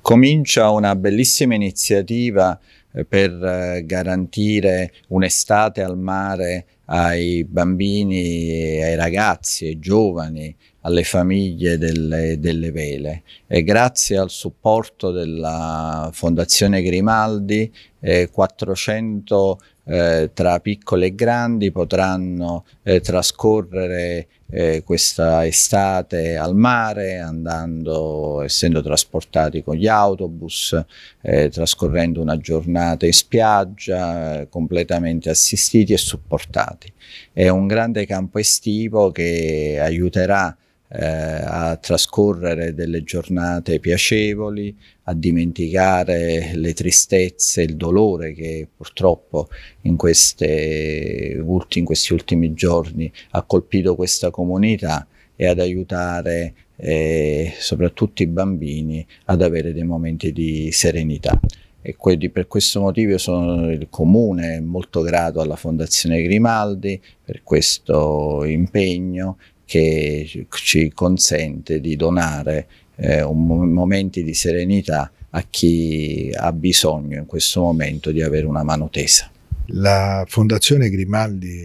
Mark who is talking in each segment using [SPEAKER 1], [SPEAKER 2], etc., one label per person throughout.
[SPEAKER 1] Comincia una bellissima iniziativa eh, per eh, garantire un'estate al mare ai bambini, ai ragazzi, ai giovani, alle famiglie delle, delle vele e grazie al supporto della Fondazione Grimaldi eh, 400 eh, tra piccole e grandi potranno eh, trascorrere eh, questa estate al mare, andando, essendo trasportati con gli autobus, eh, trascorrendo una giornata in spiaggia, eh, completamente assistiti e supportati. È un grande campo estivo che aiuterà eh, a trascorrere delle giornate piacevoli, a dimenticare le tristezze, il dolore che purtroppo in, queste in questi ultimi giorni ha colpito questa comunità e ad aiutare eh, soprattutto i bambini ad avere dei momenti di serenità. E quindi per questo motivo sono il comune molto grato alla Fondazione Grimaldi per questo impegno che ci consente di donare eh, un, momenti di serenità a chi ha bisogno in questo momento di avere una mano tesa.
[SPEAKER 2] La Fondazione Grimaldi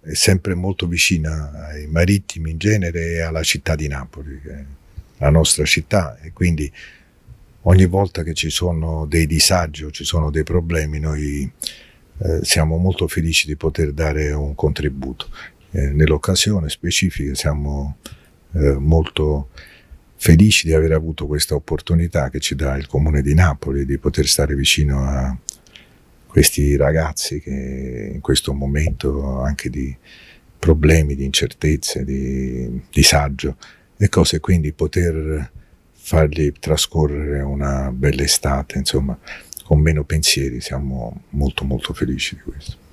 [SPEAKER 2] è sempre molto vicina ai marittimi in genere e alla città di Napoli, che è la nostra città, e quindi ogni volta che ci sono dei disagi o ci sono dei problemi noi eh, siamo molto felici di poter dare un contributo eh, nell'occasione specifica siamo eh, molto felici di aver avuto questa opportunità che ci dà il Comune di Napoli di poter stare vicino a questi ragazzi che in questo momento anche di problemi, di incertezze, di disagio e cose, quindi poter fargli trascorrere una bella estate, insomma, con meno pensieri, siamo molto molto felici di questo.